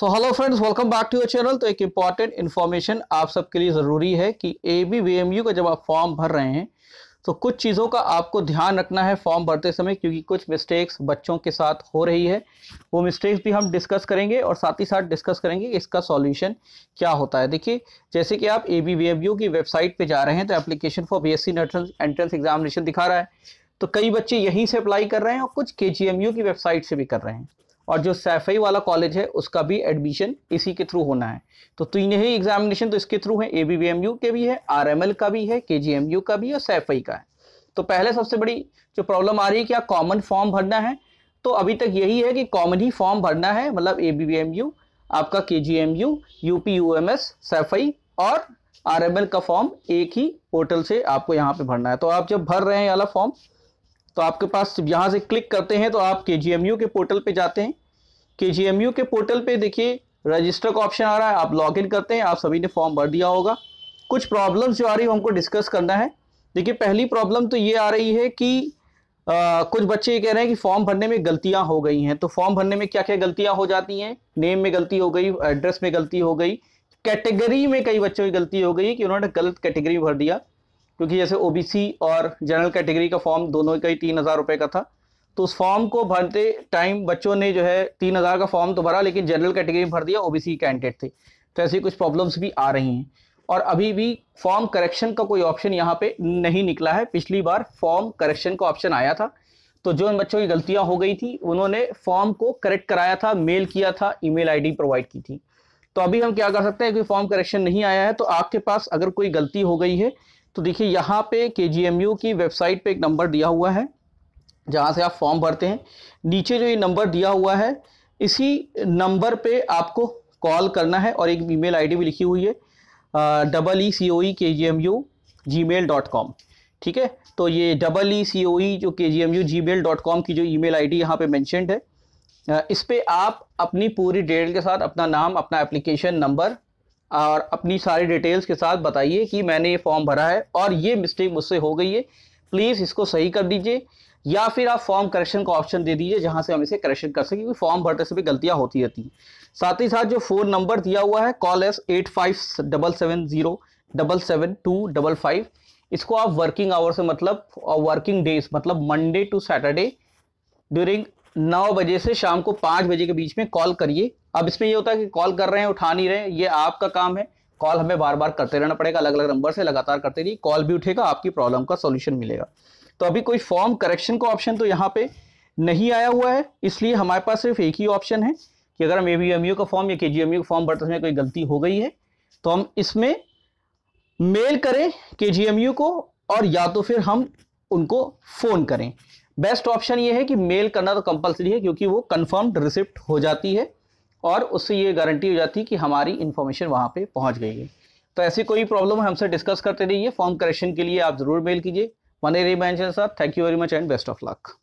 so hello friends welcome back to your channel तो एक important information आप सबके लिए ज़रूरी है कि A B V M U का जब आप फॉर्म भर रहे हैं तो कुछ चीज़ों का आपको ध्यान रखना है फॉर्म भरते समय क्योंकि कुछ मिस्टेक्स बच्चों के साथ हो रही है वो मिस्टेक्स भी हम डिस्कस करेंगे और साथ ही साथ डिस्कस करेंगे इसका सॉल्यूशन क्या होता है देखिए जैसे कि आप A B V M U की वेबसाइट पे जा रहे हैं तो application for B S C entrance examination दिखा रहा है तो कई बच्चे यहीं से अप्लाई कर रहे हैं और कुछ के जी एम यू की वेबसाइट से भी कर रहे हैं और जो सैफई वाला कॉलेज है उसका भी एडमिशन इसी के थ्रू होना है तो तीन ही एग्जामिनेशन तो इसके थ्रू है ए बी के भी है आर का भी है के का भी और सैफई का है तो पहले सबसे बड़ी जो प्रॉब्लम आ रही है कि कॉमन फॉर्म भरना है तो अभी तक यही है कि कॉमन ही फॉर्म भरना है मतलब ए बी आपका K G M U UP U M S Saifai और आर का फॉर्म एक ही पोर्टल से आपको यहाँ पे भरना है तो आप जब भर रहे हैं वाला फॉर्म तो आपके पास यहाँ से क्लिक करते हैं तो आप के के पोर्टल पे जाते हैं के के पोर्टल पे देखिए रजिस्टर का ऑप्शन आ रहा है आप लॉगिन करते हैं आप सभी ने फॉर्म भर दिया होगा कुछ प्रॉब्लम्स जो आ रही है हमको डिस्कस करना है देखिए पहली प्रॉब्लम तो ये आ रही है कि आ, कुछ बच्चे ये कह रहे हैं कि फॉर्म भरने में गलतियां हो गई हैं तो फॉर्म भरने में क्या क्या गलतियां हो जाती हैं नेम में गलती हो गई एड्रेस में गलती हो गई कैटेगरी में कई बच्चों की गलती हो गई कि उन्होंने गलत कैटेगरी भर दिया क्योंकि जैसे ओबीसी और जनरल कैटेगरी का फॉर्म दोनों का ही तीन हज़ार रुपये का था तो उस फॉर्म को भरते टाइम बच्चों ने जो है तीन हज़ार का फॉर्म तो भरा लेकिन जनरल कैटेगरी में भर दिया सी कैंडिडेट थे तो ऐसी कुछ प्रॉब्लम्स भी आ रही हैं और अभी भी फॉर्म करेक्शन का कोई ऑप्शन यहाँ पे नहीं निकला है पिछली बार फॉर्म करेक्शन का ऑप्शन आया था तो जो इन बच्चों की गलतियाँ हो गई थी उन्होंने फॉर्म को करेक्ट कराया था मेल किया था ईमेल आईडी प्रोवाइड की थी तो अभी हम क्या कर सकते हैं कि फॉर्म करेक्शन नहीं आया है तो आपके पास अगर कोई गलती हो गई है तो देखिए यहाँ पे के की वेबसाइट पे एक नंबर दिया हुआ है जहाँ से आप फॉर्म भरते हैं नीचे जो ये नंबर दिया हुआ है इसी नंबर पे आपको कॉल करना है और एक ईमेल आईडी भी लिखी हुई है डबल ई सी O E K G M U G mail dot com ठीक है तो ये डबल ई सी ओ ई जो K G M U G mail dot com की जो ई मेल आई डी यहाँ पर मैंशनड है इस पर आप अपनी पूरी डिटेल के साथ अपना नाम अपना एप्लीकेशन नंबर और अपनी सारी डिटेल्स के साथ बताइए कि मैंने ये फॉर्म भरा है और ये मिस्टेक मुझसे हो गई है प्लीज़ इसको सही कर दीजिए या फिर आप फॉर्म करेक्शन का ऑप्शन दे दीजिए जहाँ से हम इसे करेक्शन कर सकें क्योंकि फॉर्म भरते समय गलतियाँ होती रहती हैं साथ ही साथ जो फ़ोन नंबर दिया हुआ है call us eight five double seven zero double seven two double five इसको आप वर्किंग आवर से मतलब वर्किंग डेज मतलब मंडे टू सैटरडे ड्यूरिंग नौ बजे से शाम को पाँच बजे के बीच में कॉल करिए अब इसमें ये होता है कि कॉल कर रहे हैं उठा नहीं रहे ये आपका काम है कॉल हमें बार बार करते रहना पड़ेगा अलग अलग नंबर से लगातार करते रहिए कॉल भी उठेगा आपकी प्रॉब्लम का सोल्यूशन मिलेगा तो अभी कोई फॉर्म करेक्शन का ऑप्शन तो यहाँ पे नहीं आया हुआ है इसलिए हमारे पास सिर्फ एक ही ऑप्शन है कि अगर हम ए बी एम यू का फॉर्म या के जी एम यू का फॉर्म भरते समय कोई गलती हो गई है तो हम इसमें मेल करें के जी एम यू को और या तो फिर हम उनको फ़ोन करें बेस्ट ऑप्शन ये है कि मेल करना तो कंपलसरी है क्योंकि वो कन्फर्म्ड रिसिप्ट हो जाती है और उससे ये गारंटी हो जाती है कि हमारी इन्फॉर्मेशन वहाँ पर पहुँच गई है तो ऐसी कोई प्रॉब्लम हमसे डिस्कस करते रहिए फॉर्म करेक्शन के लिए आप ज़रूर मेल कीजिए वन एरिया मैं साथ thank you very much and best of luck